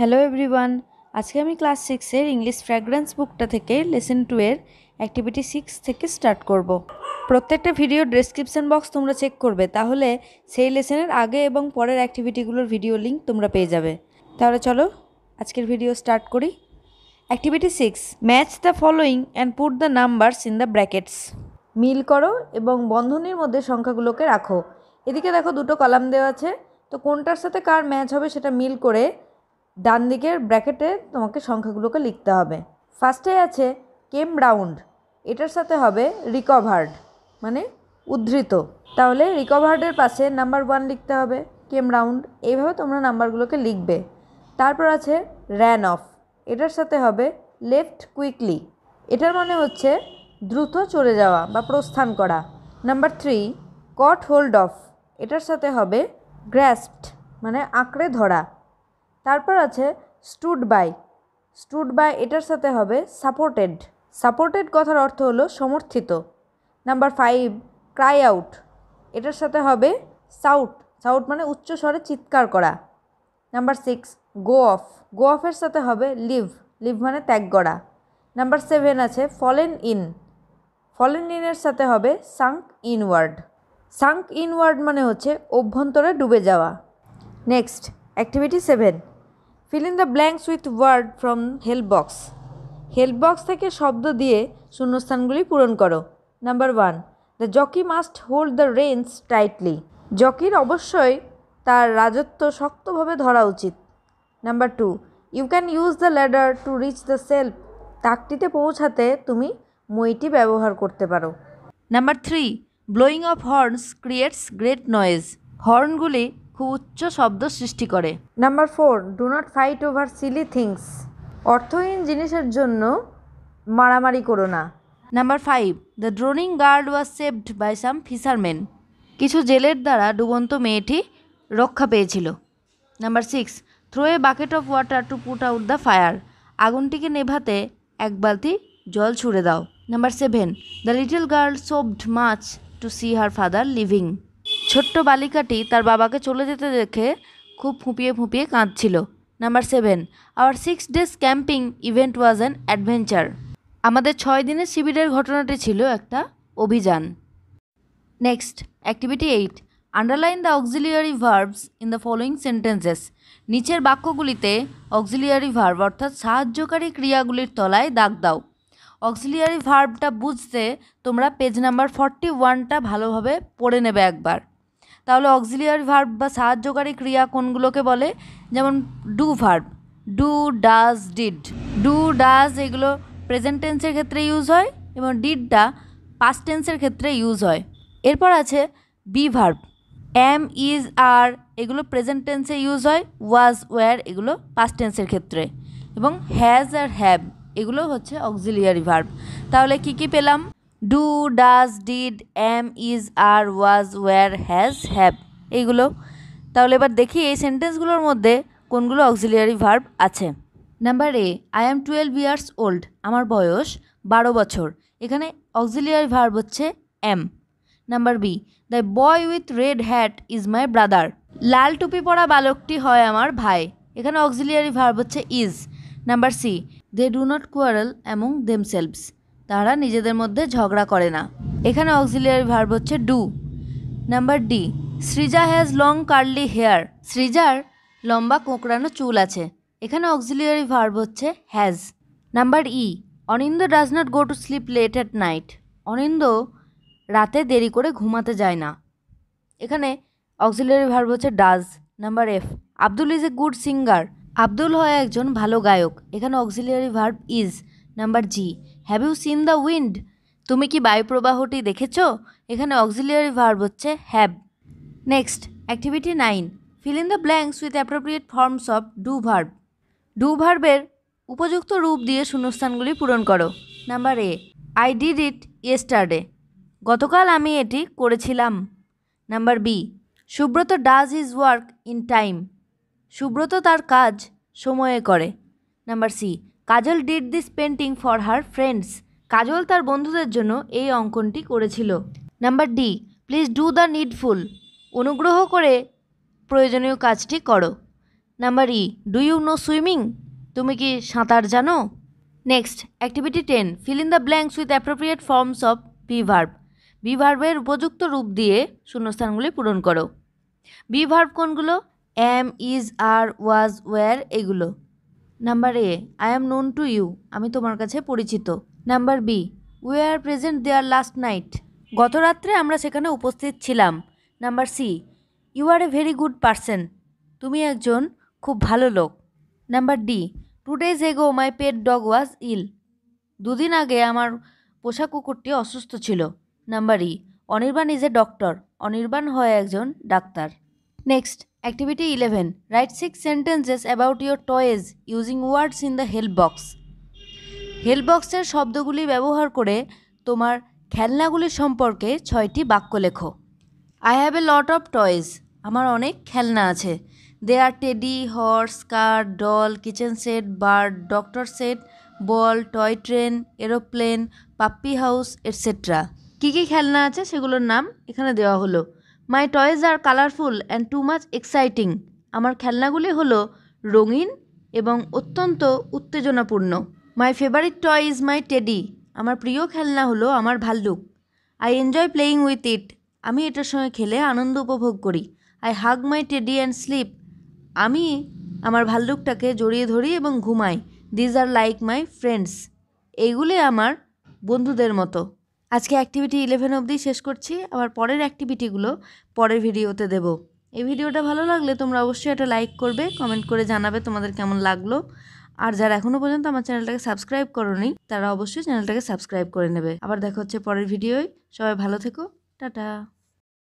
Hello everyone আজকে আমি class সিক্সের ইংলিশ ফ্র্যাগরেন্স বুকটা থেকে লেসেন টুয়ের অ্যাক্টিভিটি সিক্স থেকে স্টার্ট করব। প্রত্যেকটা ভিডিও ডেসক্রিপশন বক্স তোমরা চেক করবে তাহলে সেই লেসেনের আগে এবং পরের অ্যাক্টিভিটিগুলোর ভিডিও লিঙ্ক তোমরা পেয়ে যাবে তাহলে চলো আজকের ভিডিও স্টার্ট করি activity six match the following and put the numbers in the brackets মিল করো এবং বন্ধনীর মধ্যে সংখ্যাগুলোকে রাখো এদিকে দেখো দুটো কলাম দেওয়া আছে তো কোনটার সাথে কার ম্যাচ হবে সেটা মিল করে ডান দিকের ব্র্যাকেটে তোমাকে সংখ্যাগুলোকে লিখতে হবে ফার্স্টে আছে কেম রাউন্ড এটার সাথে হবে রিকভার্ড মানে উদ্ধৃত তাহলে রিকভার্ডের পাশে নাম্বার ওয়ান লিখতে হবে কেম রাউন্ড এইভাবে তোমরা নাম্বারগুলোকে লিখবে তারপর আছে র্যান অফ এটার সাথে হবে লেফট কুইকলি এটার মানে হচ্ছে দ্রুত চলে যাওয়া বা প্রস্থান করা number three caught hold of এটার সাথে হবে গ্র্যাসড মানে আঁকড়ে ধরা তারপর আছে স্টুড বাই স্টুড বাই এটার সাথে হবে সাপোর্টেড সাপোর্টেড কথার অর্থ হলো সমর্থিত নাম্বার ফাইভ ক্রাই আউট এটার সাথে হবে সাউট সাউট মানে উচ্চ স্বরে চিৎকার করা number six go off go অফের সাথে হবে লিভ লিভ মানে ত্যাগ করা নাম্বার সেভেন আছে ফলেন ইন ফলেন ইনের সাথে হবে সাঙ্ক ইনওয়ার্ড সাঙ্ক ইনওয়ার্ড মানে হচ্ছে অভ্যন্তরে ডুবে যাওয়া next activity seven fill in the blanks with word from help box help box থেকে শব্দ দিয়ে শূন্যস্থানগুলি পূরণ করো number one the jockey must hold the reins tightly জকির অবশ্যই তার রাজত্ব শক্তভাবে ধরা উচিত number two you can use the ladder to reach the shelf তাকটিতে পৌঁছাতে তুমি মইটি ব্যবহার করতে পারো number three blowing of horns creates great noise হর্নগুলি খুব উচ্চ শব্দ সৃষ্টি করে number four do not fight over silly things অর্থহীন জিনিসের জন্য মারামারি করো না number five the drowning girl was saved by some fisherman কিছু জেলের দ্বারা ডুবন্ত মেয়েটি রক্ষা পেয়েছিল number six throw a bucket of water to put out the fire আগুনটিকে নেভাতে এক বালতি জল ছুড়ে দাও number seven the little girl sobbed much to see her father leaving ছোট্ট বালিকাটি তার বাবাকে চলে যেতে দেখে খুব ফুঁপিয়ে ফুঁপিয়ে কাঁদছিল number seven our six days camping event was an adventure আমাদের ছয় দিনের শিবিরের ঘটনাটি ছিল একটা অভিযান next activity eight underline the auxiliary verbs in the following sentences নিচের বাক্যগুলিতে অক্সিলিয়ারি ভার্ব অর্থাৎ সাহায্যকারী ক্রিয়াগুলির তলায় দাগ দাও অক্সিলিয়ারি ভার্বটা বুঝতে তোমরা পেজ নাম্বার ফর্টি ওয়ানটা ভালোভাবে পড়ে নেবে একবার তাহলে অক্সিলিয়ারি ভার্ব বা সাহায্যকারী ক্রিয়া কোনগুলোকে বলে যেমন do verb do does did do does এগুলো প্রেজেন্ট টেন্সের ক্ষেত্রে ইউজ হয় এবং ডিডটা পাস্ট টেন্সের ক্ষেত্রে ইউজ হয় এরপর আছে be verb am is are এগুলো প্রেজেন্ট টেন্সে ইউজ হয় ওয়াজ ওয়ার এগুলো পাস্ট টেন্সের ক্ষেত্রে এবং হ্যাজ আর হ্যাব এগুলো হচ্ছে অক্সিলিয়ারি ভার্ব তাহলে কি কি পেলাম do does did am is are was were has have এইগুলো তাহলে এবার দেখি এই সেন্টেন্সগুলোর মধ্যে কোনগুলো অক্সিলিয়ারি ভার্ব আছে number A I am twelve years old আমার বয়স বারো বছর এখানে অক্সিলিয়ারি ভার্ব হচ্ছে am number B the boy with red hat is my brother লাল টুপি পরা বালকটি হয় আমার ভাই এখানে অক্সিলিয়ারি ভার্ব হচ্ছে is number C they do not quarrel among themselves তারা নিজেদের মধ্যে ঝগড়া করে না এখানে অক্সিলিয়ারি ভার্ব হচ্ছে do number D Srija has long curly hair সৃজার লম্বা কোঁকড়ানো চুল আছে এখানে অক্সিলিয়ারি ভার্ব হচ্ছে has number E Anindo does not go to sleep late at night Anindo রাতে দেরি করে ঘুমাতে যায় না এখানে অক্সিলিয়ারি ভার্ব হচ্ছে does number F Abdul is a good singer Abdul হয় একজন ভালো গায়ক এখানে auxiliary verb is number G have you seen the wind তুমি কি বায়ুপ্রবাহটি দেখেছ এখানে অক্সিলিয়ারি ভার্ব হচ্ছে have next activity nine fill in the blanks with appropriate forms of do verb do ভার্বের উপযুক্ত রূপ দিয়ে শূন্যস্থানগুলি পূরণ করো number A I did it yesterday গতকাল আমি এটি করেছিলাম number B Subrata does his work in time Subrata তার কাজ সময়ে করে number C Kajal did this painting for her friends Kajal তার বন্ধুদের জন্য এই অঙ্কনটি করেছিল number D please do the needful অনুগ্রহ করে প্রয়োজনীয় কাজটি করো number E do you know swimming তুমি কি সাঁতার জানো next activity ten fill in the blanks with appropriate forms of be verb বিভার্বের উপযুক্ত রূপ দিয়ে শূন্যস্থানগুলি পূরণ করো বিভার্ব কোনগুলো am is are was were এগুলো number A I am known to you আমি তোমার কাছে পরিচিত number B we are present there last night গত রাত্রে আমরা সেখানে উপস্থিত ছিলাম number C you are a very good person তুমি একজন খুব ভালো লোক number D two days ago my pet dog was ইল দুদিন আগে আমার পোষা কুকুরটি অসুস্থ ছিল number E e, Anirban is a doctor Anirban হয় একজন ডাক্তার next activity eleven write six sentences about your toys using words in the help box help বক্সের শব্দগুলি ব্যবহার করে তোমার খেলনাগুলি সম্পর্কে ছয়টি বাক্য লেখো I have a lot of toys আমার অনেক খেলনা আছে they are teddy horse car doll kitchen set bird doctor set ball toy train aeroplane puppy house etcetera কী কী খেলনা আছে সেগুলোর নাম এখানে দেওয়া হলো my toys are colourful and too much exciting আমার খেলনাগুলি হলো রঙিন এবং অত্যন্ত উত্তেজনাপূর্ণ my favourite toy is my teddy আমার প্রিয় খেলনা হলো আমার ভাল্লুক I enjoy playing with it আমি এটার সঙ্গে খেলে আনন্দ উপভোগ করি I hug my teddy and sleep আমি আমার ভাল্লুকটাকে জড়িয়ে ধরি এবং ঘুমাই these are like my friends এইগুলি আমার বন্ধুদের মতো আজকে অ্যাক্টিভিটি ইলেভেন অবধি শেষ করছি আবার পরের অ্যাক্টিভিটিগুলো পরের ভিডিওতে দেব এই ভিডিওটা ভালো লাগলে তোমরা অবশ্যই এটা লাইক করবে কমেন্ট করে জানাবে তোমাদের কেমন লাগলো আর যারা এখনও পর্যন্ত আমার চ্যানেলটাকে সাবস্ক্রাইব করনি তারা অবশ্যই চ্যানেলটাকে সাবস্ক্রাইব করে নেবে আবার দেখা হচ্ছে পরের ভিডিওয় সবাই ভালো থেকো টাটা